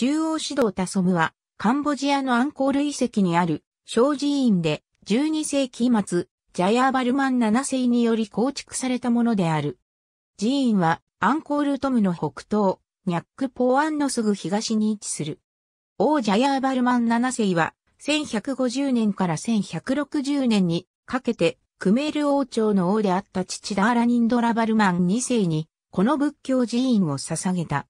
中央指導タソムは、カンボジアのアンコール遺跡にある、小寺院で、12世紀末、ジャヤーバルマン7世により構築されたものである。寺院は、アンコールトムの北東、ニャックポーアンのすぐ東に位置する。王ジャヤーバルマン7世は、1150年から1160年にかけて、クメール王朝の王であった父ダーラニンドラバルマン2世に、この仏教寺院を捧げた。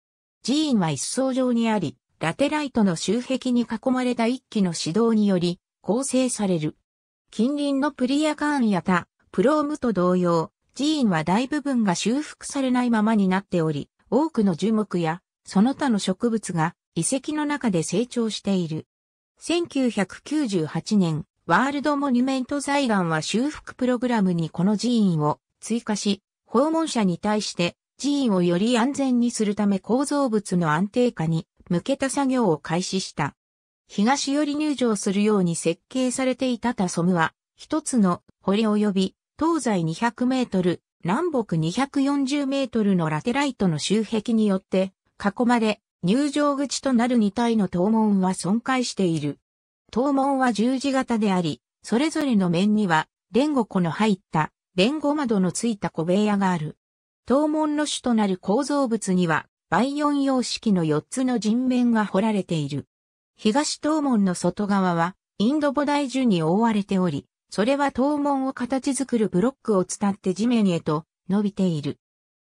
寺院は一層上にあり、ラテライトの周壁に囲まれた一基の指導により構成される。近隣のプリアカーンやタ、プロームと同様、寺院は大部分が修復されないままになっており、多くの樹木やその他の植物が遺跡の中で成長している。1998年、ワールドモニュメント財団は修復プログラムにこの寺院を追加し、訪問者に対して寺院をより安全にするため構造物の安定化に向けた作業を開始した。東寄り入場するように設計されていたタソムは、一つの堀及び東西200メートル、南北240メートルのラテライトの周壁によって囲まれ、入場口となる2体の東門は損壊している。東門は十字型であり、それぞれの面には、連護湖の入った、連護窓のついた小部屋がある。東門の主となる構造物には、倍ン様式の4つの人面が彫られている。東東門の外側は、インド菩提樹に覆われており、それは東門を形作るブロックを伝って地面へと伸びている。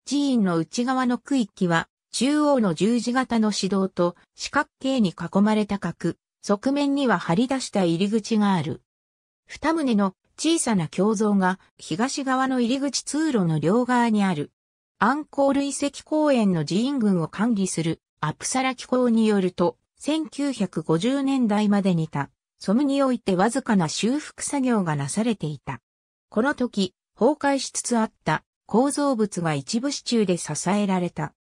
寺院の内側の区域は、中央の十字型の指導と四角形に囲まれた角、側面には張り出した入り口がある。二棟の小さな胸像が東側の入り口通路の両側にある。アンコール遺跡公園の寺院群を管理するアプサラ機構によると、1950年代までにた、ソムにおいてわずかな修復作業がなされていた。この時、崩壊しつつあった構造物が一部支柱で支えられた。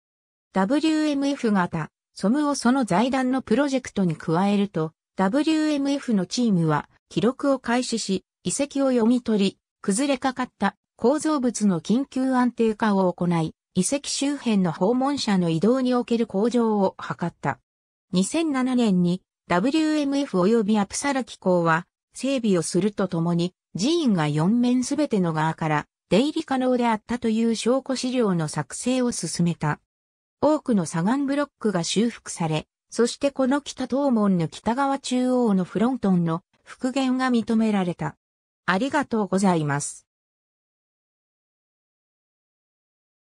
WMF 型、ソムをその財団のプロジェクトに加えると、WMF のチームは記録を開始し、遺跡を読み取り、崩れかかった構造物の緊急安定化を行い、遺跡周辺の訪問者の移動における向上を図った。2007年に WMF 及びアプサラ機構は整備をするとともに寺院が4面すべての側から出入り可能であったという証拠資料の作成を進めた。多くの左岸ブロックが修復され、そしてこの北東門の北側中央のフロントンの復元が認められた。ありがとうございます。